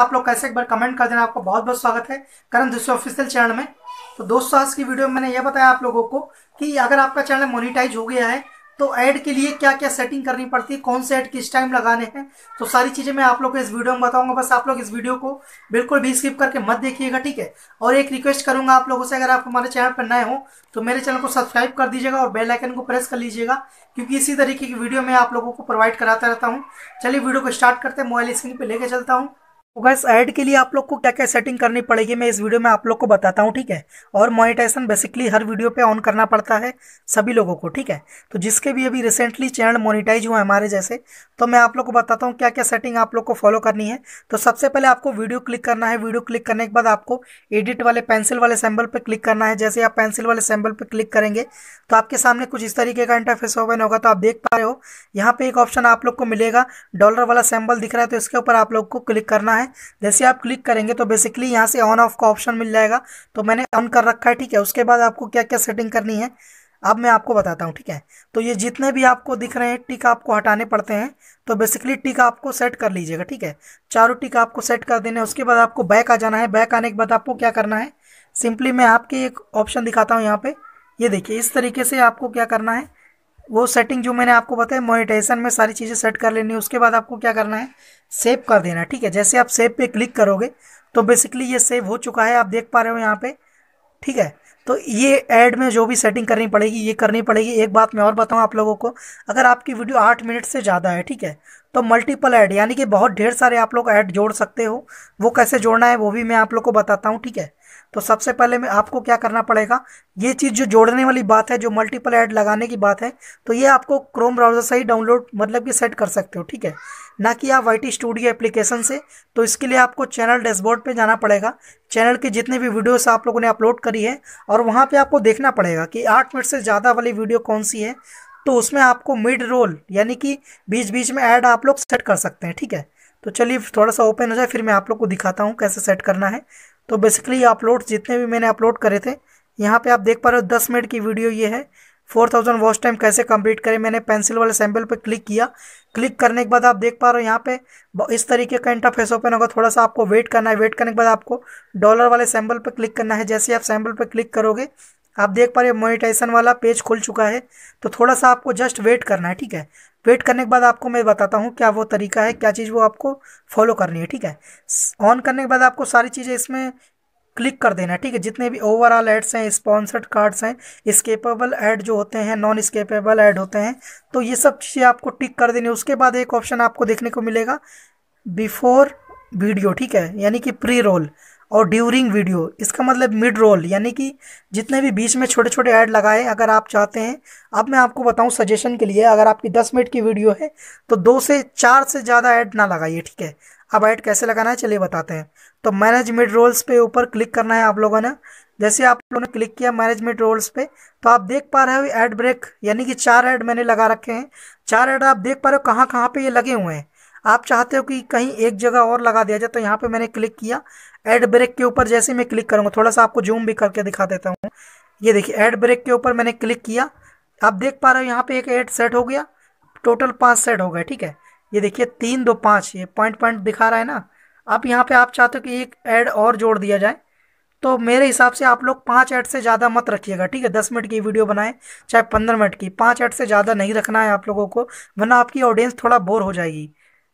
आप लोग कैसे एक बार कमेंट कर देना आपका बहुत बहुत स्वागत है करण दूसरे ऑफिशियल चैनल में तो दोस्तों आज की वीडियो में मैंने ये बताया आप लोगों को कि अगर आपका चैनल मोनिटाइज हो गया है तो ऐड के लिए क्या क्या सेटिंग करनी पड़ती है कौन से ऐड किस टाइम लगाने हैं तो सारी चीज़ें मैं आप लोग को इस वीडियो में बताऊंगा बस आप लोग इस वीडियो को बिल्कुल भी स्किप करके मत देखिएगा ठीक है और एक रिक्वेस्ट करूंगा आप लोगों से अगर आप हमारे चैनल पर नए हो तो मेरे चैनल को सब्सक्राइब कर दीजिएगा और बेलाइकन को प्रेस कर लीजिएगा क्योंकि इसी तरीके की वीडियो मैं आप लोगों को प्रोवाइड कराता रहता हूँ चलिए वीडियो को स्टार्ट करते हैं मोबाइल स्क्रीन पर लेके चलता हूँ तो गैस ऐड के लिए आप लोग को क्या क्या सेटिंग करनी पड़ेगी मैं इस वीडियो में आप लोग को बताता हूँ ठीक है और मोनेटाइजेशन बेसिकली हर वीडियो पे ऑन करना पड़ता है सभी लोगों को ठीक है तो जिसके भी अभी रिसेंटली चैनल मोनेटाइज हुआ है हमारे जैसे तो मैं आप लोग को बताता हूँ क्या क्या सेटिंग आप लोग को फॉलो करनी है तो सबसे पहले आपको वीडियो क्लिक करना है वीडियो क्लिक करने के बाद आपको एडिट वाले पेंसिल वाले सैम्बल पर क्लिक करना है जैसे आप पेंसिल वाले सैम्बल पर क्लिक करेंगे तो आपके सामने कुछ इस तरीके का इंटरफेस ओपन होगा तो आप देख पा रहे हो यहाँ पे एक ऑप्शन आप लोग को मिलेगा डॉलर वाला सैम्बल दिख रहा है तो इसके ऊपर आप लोग को क्लिक करना है है जैसे आप क्लिक करेंगे तो बेसिकली यहाँ से ऑन ऑफ का ऑप्शन मिल जाएगा तो मैंने ऑन कर रखा है ठीक है उसके बाद आपको क्या क्या सेटिंग करनी है अब मैं आपको बताता हूँ ठीक है तो ये जितने भी आपको दिख रहे हैं टिक आपको हटाने पड़ते हैं तो बेसिकली टिक आपको सेट कर लीजिएगा ठीक है चारों टिक आपको सेट कर देने उसके बाद आपको बैक आ जाना है बैक आने के बाद आपको क्या करना है सिंपली मैं आपके एक ऑप्शन दिखाता हूँ यहाँ पे ये देखिए इस तरीके से आपको क्या करना है वो सेटिंग जो मैंने आपको बताया मोनिटाइजेशन में सारी चीज़ें सेट कर लेनी है उसके बाद आपको क्या करना है सेव कर देना ठीक है जैसे आप सेव पे क्लिक करोगे तो बेसिकली ये सेव हो चुका है आप देख पा रहे हो यहाँ पे ठीक है तो ये ऐड में जो भी सेटिंग करनी पड़ेगी ये करनी पड़ेगी एक बात मैं और बताऊँ आप लोगों को अगर आपकी वीडियो आठ मिनट से ज़्यादा है ठीक है तो मल्टीपल ऐड यानी कि बहुत ढेर सारे आप लोग ऐड जोड़ सकते हो वो कैसे जोड़ना है वो भी मैं आप लोग को बताता हूँ ठीक है तो सबसे पहले में आपको क्या करना पड़ेगा ये चीज़ जो जोड़ने वाली बात है जो मल्टीपल ऐड लगाने की बात है तो ये आपको क्रोम ब्राउज़र से ही डाउनलोड मतलब कि सेट कर सकते हो ठीक है ना कि आप वाई स्टूडियो एप्लीकेशन से तो इसके लिए आपको चैनल डैशबोर्ड पे जाना पड़ेगा चैनल के जितने भी वीडियोस आप लोगों ने अपलोड करी है और वहाँ पे आपको देखना पड़ेगा कि आठ मिनट से ज़्यादा वाली वीडियो कौन सी है तो उसमें आपको मिड रोल यानी कि बीच बीच में ऐड आप लोग सेट कर सकते हैं ठीक है तो चलिए थोड़ा सा ओपन हो जाए फिर मैं आप लोग को दिखाता हूँ कैसे सेट करना है तो बेसिकली अपलोड जितने भी मैंने अपलोड करे थे यहाँ पे आप देख पा रहे हो दस मिनट की वीडियो ये है फोर थाउजेंड वॉच टाइम कैसे कंप्लीट करें मैंने पेंसिल वाले सैम्पल पे क्लिक किया क्लिक करने के बाद आप देख पा रहे हो यहाँ पे इस तरीके का इंटरफेस ओपन होगा थोड़ा सा आपको वेट करना है वेट करने के बाद आपको डॉलर वाले सैम्पल पे क्लिक करना है जैसे आप सैम्पल पे क्लिक करोगे आप देख पा रहे हैं मोनिटाइजेशन वाला पेज खुल चुका है तो थोड़ा सा आपको जस्ट वेट करना है ठीक है वेट करने के बाद आपको मैं बताता हूँ क्या वो तरीका है क्या चीज़ वो आपको फॉलो करनी है ठीक है ऑन करने के बाद आपको सारी चीज़ें इसमें क्लिक कर देना ठीक है जितने भी ओवरऑल एड्स हैं स्पॉन्सर्ड कार्ड्स हैं स्केपेबल एड जो होते हैं नॉन स्केपेबल ऐड होते हैं तो ये सब चीज़ें आपको टिक कर देनी उसके बाद एक ऑप्शन आपको देखने को मिलेगा बिफोर वीडियो ठीक है यानी कि प्री रोल और ड्यूरिंग वीडियो इसका मतलब मिड रोल यानी कि जितने भी बीच में छोटे छोटे ऐड लगाए अगर आप चाहते हैं अब मैं आपको बताऊं सजेशन के लिए अगर आपकी दस मिनट की वीडियो है तो दो से चार से ज़्यादा ऐड ना लगाइए ठीक है अब ऐड कैसे लगाना है चलिए बताते हैं तो मैनेज मिड रोल्स पे ऊपर क्लिक करना है आप लोगों ने जैसे आप लोगों ने क्लिक किया मैनेजमेंट रोल्स पे तो आप देख पा रहे हो ऐड ब्रेक यानी कि चार ऐड मैंने लगा रखे हैं चार ऐड आप देख पा रहे हो कहाँ कहाँ पे ये लगे हुए हैं आप चाहते हो कि कहीं एक जगह और लगा दिया जाए तो यहाँ पे मैंने क्लिक किया एड ब्रेक के ऊपर जैसे मैं क्लिक करूँगा थोड़ा सा आपको जूम भी करके दिखा देता हूँ ये देखिए एड ब्रेक के ऊपर मैंने क्लिक किया आप देख पा रहे हो यहाँ पे एक एड सेट हो गया टोटल पाँच सेट हो गए ठीक है ये देखिए तीन दो पाँच ये पॉइंट पॉइंट दिखा रहा है ना अब यहाँ पर आप चाहते हो कि एक ऐड और जोड़ दिया जाए तो मेरे हिसाब से आप लोग पाँच ऐड से ज़्यादा मत रखिएगा ठीक है दस मिनट की वीडियो बनाएं चाहे पंद्रह मिनट की पाँच ऐड से ज़्यादा नहीं रखना है आप लोगों को वरना आपकी ऑडियंस थोड़ा बोर हो जाएगी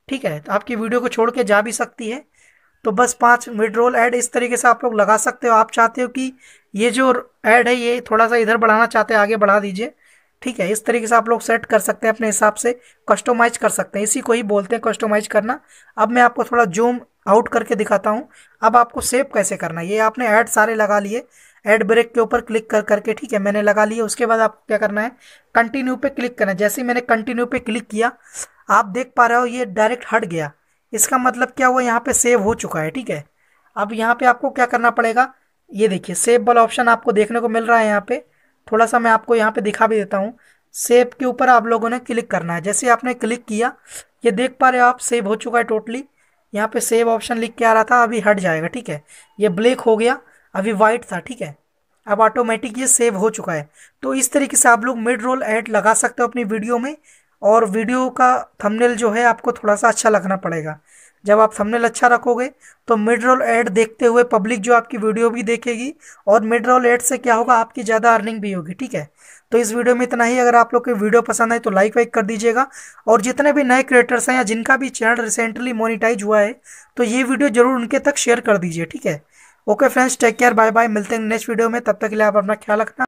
ठीक है तो आपकी वीडियो को छोड़ के जा भी सकती है तो बस पाँच विड्रोल ऐड इस तरीके से आप लोग लगा सकते हो आप चाहते हो कि ये जो ऐड है ये थोड़ा सा इधर बढ़ाना चाहते हैं आगे बढ़ा दीजिए ठीक है इस तरीके से आप लोग सेट कर सकते हैं अपने हिसाब से कस्टोमाइज कर सकते हैं इसी को ही बोलते हैं कस्टोमाइज करना अब मैं आपको थोड़ा जूम आउट करके दिखाता हूँ अब आपको सेव कैसे करना है ये आपने ऐड सारे लगा लिए ऐड ब्रेक के ऊपर क्लिक कर करके ठीक है मैंने लगा लिए उसके बाद आपको क्या करना है कंटिन्यू पे क्लिक करना है जैसे ही मैंने कंटिन्यू पे क्लिक किया आप देख पा रहे हो ये डायरेक्ट हट गया इसका मतलब क्या हुआ यहाँ पे सेव हो चुका है ठीक है अब यहाँ पे आपको क्या करना पड़ेगा ये देखिए सेव वाला ऑप्शन आपको देखने को मिल रहा है यहाँ पे थोड़ा सा मैं आपको यहाँ पे दिखा भी देता हूँ सेव के ऊपर आप लोगों ने क्लिक करना है जैसे आपने क्लिक किया ये देख पा रहे हो आप सेव हो चुका है टोटली यहाँ पे सेव ऑप्शन लिख के आ रहा था अभी हट जाएगा ठीक है ये ब्लैक हो गया अभी वाइट था ठीक है अब ऑटोमेटिक ये सेव हो चुका है तो इस तरीके से आप लोग मिड रोल ऐड लगा सकते हो अपनी वीडियो में और वीडियो का थंबनेल जो है आपको थोड़ा सा अच्छा लगना पड़ेगा जब आप थंबनेल अच्छा रखोगे तो मिड रोल एड देखते हुए पब्लिक जो आपकी वीडियो भी देखेगी और मिड रोल एड से क्या होगा आपकी ज़्यादा अर्निंग भी होगी ठीक है तो इस वीडियो में इतना ही अगर आप लोग की वीडियो पसंद आए तो लाइक वाइक कर दीजिएगा और जितने भी नए क्रिएटर्स हैं या जिनका भी चैनल रिसेंटली मोनिटाइज हुआ है तो ये वीडियो जरूर उनके तक शेयर कर दीजिए ठीक है okay friends take care bye bye मिलते हैं नेक्स्ट वीडियो में तब तक के लिए आप अपना ख्याल रखना